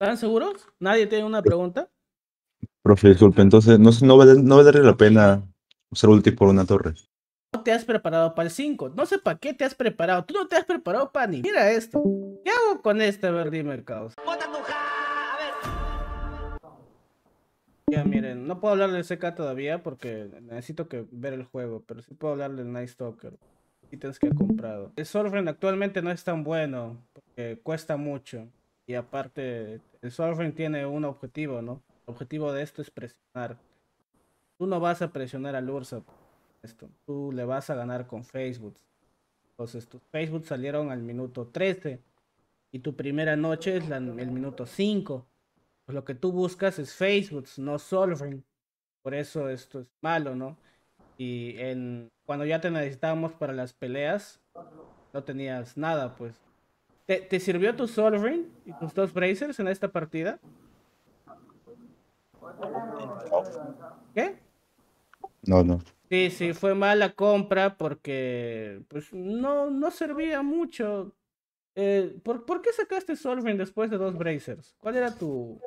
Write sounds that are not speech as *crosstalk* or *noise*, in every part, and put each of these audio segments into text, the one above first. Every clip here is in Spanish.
¿Están seguros? ¿Nadie tiene una pregunta? Profe, disculpe, entonces no, no, a no la pena usar ulti por una torre. No te has preparado para el 5. No sé para qué te has preparado. Tú no te has preparado para ni. Mira esto. ¿Qué hago con este verde mercado? Ya miren, no puedo hablar del CK todavía porque necesito que ver el juego, pero sí puedo hablar del Night Stalker. Ítems que he comprado. El Sorfren actualmente no es tan bueno porque cuesta mucho. Y aparte, el Sovereign tiene un objetivo, ¿no? El objetivo de esto es presionar. Tú no vas a presionar al Ursa esto. Tú le vas a ganar con Facebook. Entonces, tus Facebook salieron al minuto 13 y tu primera noche es el minuto 5. Pues lo que tú buscas es Facebook, no Solving. Por eso esto es malo, ¿no? Y en, cuando ya te necesitábamos para las peleas, no tenías nada, pues ¿Te, sirvió tu Sol Ring y tus dos Brazers en esta partida? ¿Qué? No, no. Sí, sí, fue mala compra porque pues no, no servía mucho. Eh, ¿por, qué sacaste Sol Ring después de dos Brazers? ¿Cuál era tu,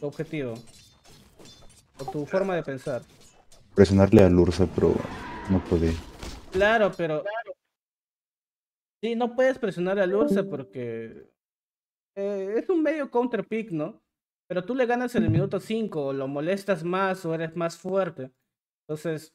tu objetivo? ¿O tu forma de pensar? Presionarle al Ursa, pero no podía. Claro, pero Sí, no puedes presionar al Ursa porque eh, es un medio counter pick, ¿no? Pero tú le ganas en el minuto 5, o lo molestas más o eres más fuerte. Entonces,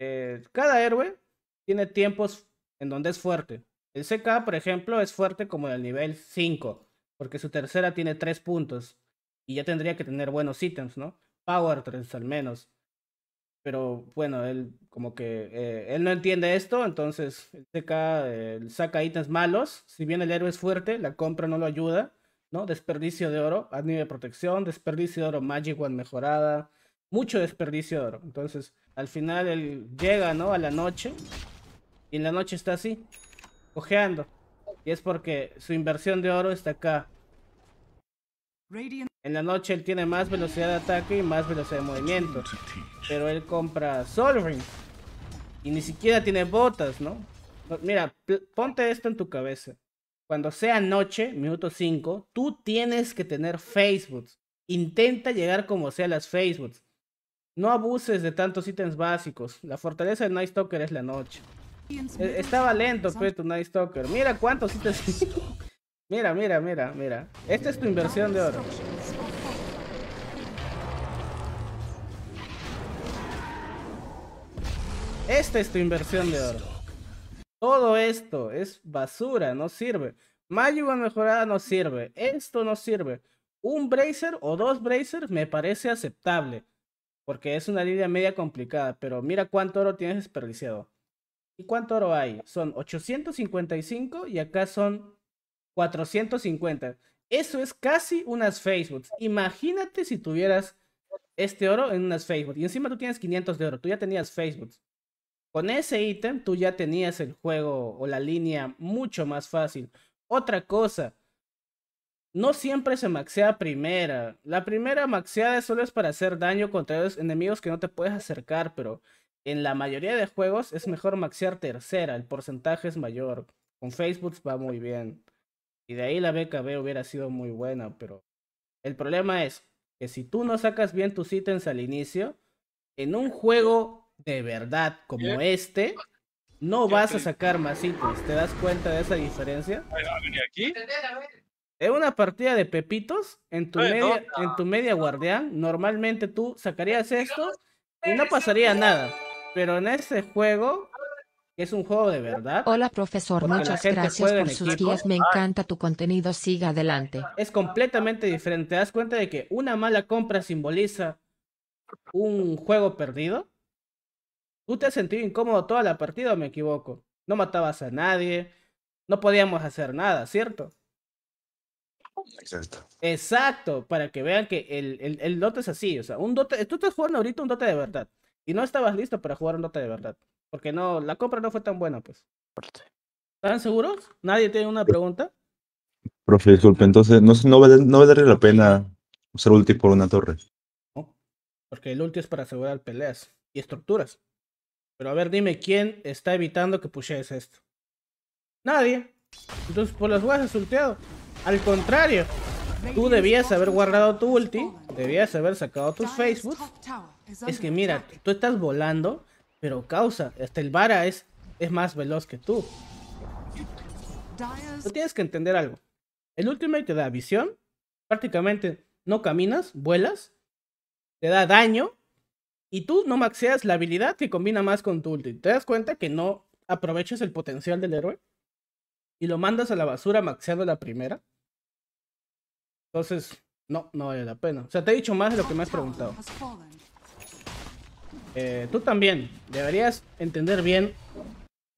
eh, cada héroe tiene tiempos en donde es fuerte. El CK, por ejemplo, es fuerte como en el nivel 5, porque su tercera tiene 3 puntos y ya tendría que tener buenos ítems, ¿no? Power 3 al menos pero bueno, él como que eh, él no entiende esto, entonces se saca ítems malos, si bien el héroe es fuerte, la compra no lo ayuda, ¿no? Desperdicio de oro, nivel de protección, desperdicio de oro, Magic One mejorada, mucho desperdicio de oro. Entonces, al final él llega, ¿no? A la noche, y en la noche está así, cojeando, y es porque su inversión de oro está acá. En la noche él tiene más velocidad de ataque y más velocidad de movimiento. Pero él compra Sol Ring. Y ni siquiera tiene botas, ¿no? Mira, ponte esto en tu cabeza. Cuando sea noche, minuto 5, tú tienes que tener facebook Intenta llegar como sea las Facebooks. No abuses de tantos ítems básicos. La fortaleza de Night Stalker es la noche. E, estaba lento, Peto, pues, tu Night Stalker. Mira cuántos ítems. *laughs* mira, mira, mira, mira. Esta es tu inversión de oro. Esta es tu inversión de oro. Todo esto es basura, no sirve. Mayuga mejorada no sirve. Esto no sirve. Un Bracer o dos Bracers me parece aceptable. Porque es una línea media complicada. Pero mira cuánto oro tienes desperdiciado. ¿Y cuánto oro hay? Son 855 y acá son 450. Eso es casi unas Facebooks. Imagínate si tuvieras este oro en unas Facebooks. Y encima tú tienes 500 de oro. Tú ya tenías Facebooks. Con ese ítem tú ya tenías el juego o la línea mucho más fácil. Otra cosa, no siempre se maxea primera. La primera maxeada solo es para hacer daño contra los enemigos que no te puedes acercar, pero en la mayoría de juegos es mejor maxear tercera, el porcentaje es mayor. Con Facebook va muy bien. Y de ahí la BKB hubiera sido muy buena, pero el problema es que si tú no sacas bien tus ítems al inicio, en un juego de verdad como este, no vas a sacar masitos ¿Te das cuenta de esa diferencia? aquí? En una partida de pepitos, en tu, media, en guardián, normalmente tú sacarías esto y no pasaría nada. Pero en este juego, que es un juego de verdad. Hola profesor, muchas gracias por sus me encanta tu contenido, siga adelante. Es completamente diferente, te das cuenta de que una mala compra simboliza un juego perdido ¿Tú te has sentido incómodo toda la partida o me equivoco? No matabas a nadie, no podíamos hacer nada, ¿cierto? Exacto. Exacto, para que vean que el, el, dote es así. O sea, un dote, tú estás jugando ahorita un dote de verdad. Y no estabas listo para jugar un dote de verdad. Porque no, la compra no fue tan buena, pues. ¿Están seguros? ¿Nadie tiene una pregunta? Profe, disculpe, entonces no, no, vale, no la pena usar ulti por una torre. No, porque el ulti es para asegurar peleas y estructuras. Pero a ver, dime quién está evitando que pushees esto. Nadie. Entonces, por pues, las guas has ulteado. Al contrario, tú debías haber guardado tu ulti, debías haber sacado tus Facebook. Es que mira, tú estás volando, pero causa, hasta el Vara es, es más veloz que tú. Tú tienes que entender algo. El Ultimate te da visión, prácticamente no caminas, vuelas, te da daño y tú no maxeas la habilidad que combina más con tu ulti. ¿Te das cuenta que no aprovechas el potencial del héroe? Y lo mandas a la basura maxeando la primera. Entonces, no, no vale la pena. O sea, te he dicho más de lo que me has preguntado. Eh, tú también deberías entender bien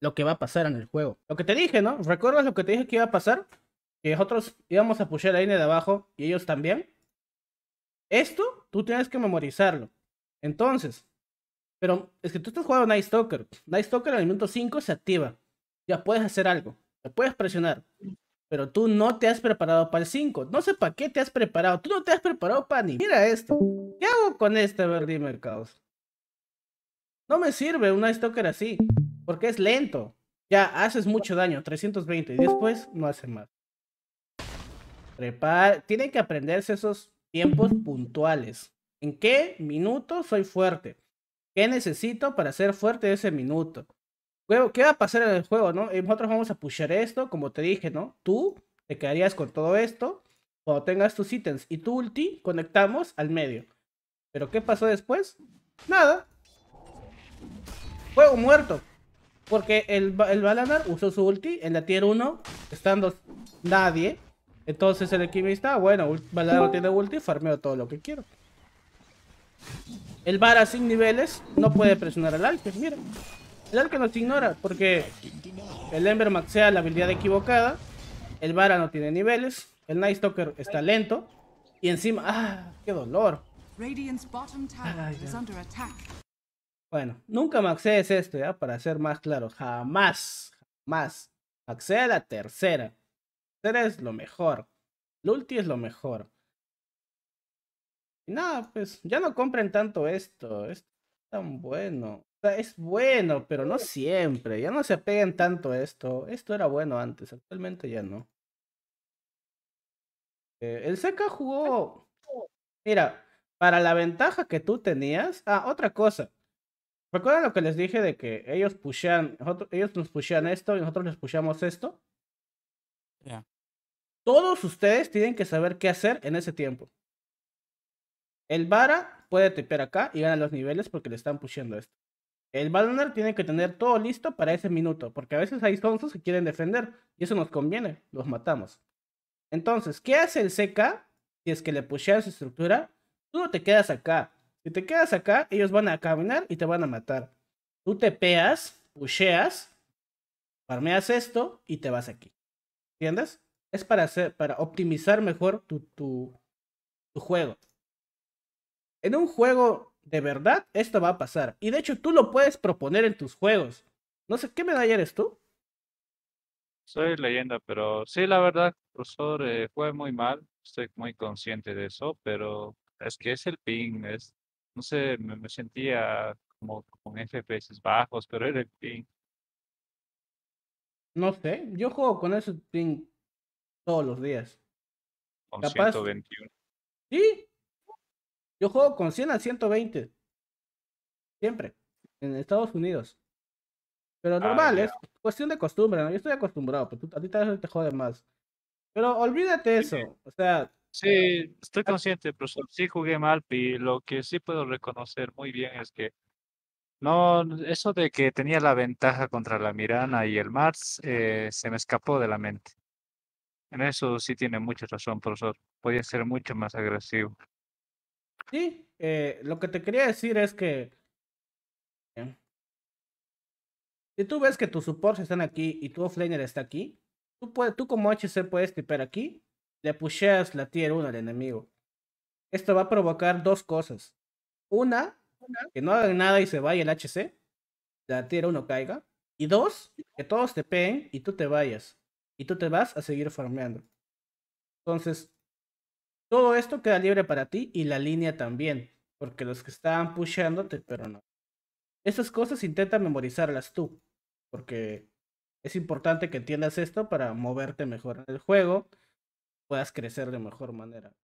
lo que va a pasar en el juego. Lo que te dije, ¿no? ¿Recuerdas lo que te dije que iba a pasar? Que nosotros íbamos a pushear la Ine de abajo y ellos también. Esto tú tienes que memorizarlo. Entonces, pero es que tú estás jugando Nice Stalker. Nice Stalker al momento 5 se activa. Ya puedes hacer algo. te puedes presionar. Pero tú no te has preparado para el 5. No sé para qué te has preparado. Tú no te has preparado para ni. Mira esto. ¿Qué hago con este Verdi Mercados? No me sirve un Night Stalker así. Porque es lento. Ya haces mucho daño. 320. Y después no hace más. Tienen que aprenderse esos tiempos puntuales. ¿En qué minuto soy fuerte? ¿Qué necesito para ser fuerte ese minuto? ¿Qué va a pasar en el juego, no? Eh, nosotros vamos a pusher esto, como te dije, ¿no? Tú te quedarías con todo esto. Cuando tengas tus ítems y tu ulti, conectamos al medio. ¿Pero qué pasó después? Nada. Juego muerto. Porque el, Balanar usó su ulti en la tier 1, estando nadie. Entonces el equipo está ah, bueno, Balanar tiene ulti, farmeo todo lo que quiero. El Vara sin niveles no puede presionar al Alker, El Alque nos ignora porque el Ember maxea la habilidad equivocada, el Vara no tiene niveles, el Night Stalker está lento y encima... ¡Ah! ¡Qué dolor! bueno, nunca maxees esto, ¿ya? Para ser más claro, jamás, jamás. Maxea la tercera. La tercera es lo mejor. El ulti es lo mejor. Y nada, pues ya no compren tanto esto. Es tan bueno. es bueno, pero no siempre. Ya no se apeguen tanto a esto. Esto era bueno antes, actualmente ya no. Eh, el Seca jugó. Mira, para la ventaja que tú tenías. Ah, otra cosa. ¿Recuerdan lo que les dije de que ellos pushean, ellos nos pusían esto y nosotros les pushamos esto? Todos ustedes tienen que saber qué hacer en ese tiempo. El Vara puede tepear acá y ganar los niveles porque le están pusiendo esto. El Balonar tiene que tener todo listo para ese minuto, porque a veces hay sonsos que quieren defender y eso nos conviene, los matamos. Entonces, ¿qué hace el CK si es que le pushean su estructura? Tú no te quedas acá. Si te quedas acá, ellos van a caminar y te van a matar. Tú te peas, pusheas, farmeas esto y te vas aquí. ¿Entiendes? Es para, hacer, para optimizar mejor tu, tu, tu juego. En un juego de verdad, esto va a pasar. Y de hecho, tú lo puedes proponer en tus juegos. No sé, ¿qué medalla eres tú? Soy leyenda, pero sí, la verdad, profesor, fue eh, muy mal. Estoy muy consciente de eso, pero es que es el ping. Es, no sé, me, sentía como con FPS bajos, pero era el ping. No sé, yo juego con ese ping todos los días. Con 121. Sí, yo juego con 100 al 120. Siempre. En Estados Unidos. Pero ah, normal, es cuestión de costumbre, Yo estoy acostumbrado, pero pues, a ti te jode más. Pero olvídate eso. O sea. Sí, estoy consciente, profesor. Sí jugué mal, y lo que sí puedo reconocer muy bien es que no, eso de que tenía la ventaja contra la Mirana y el Mars eh, se me escapó de la mente. En eso sí tiene mucha razón, profesor. Podía ser mucho más agresivo. Sí, eh, lo que te quería decir es que si tú ves que tus supports están aquí y tu offlaner está aquí, tú, puedes, tú como HC puedes tipear aquí, le pusheas la tier 1 al enemigo. Esto va a provocar dos cosas. Una, que no hagan nada y se vaya el HC, la tier 1 caiga. Y dos, que todos te peen y tú te vayas. Y tú te vas a seguir farmeando. Entonces, todo esto queda libre para ti y la línea también, porque los que estaban pusheándote, pero no. Esas cosas intenta memorizarlas tú, porque es importante que entiendas esto para moverte mejor en el juego, puedas crecer de mejor manera.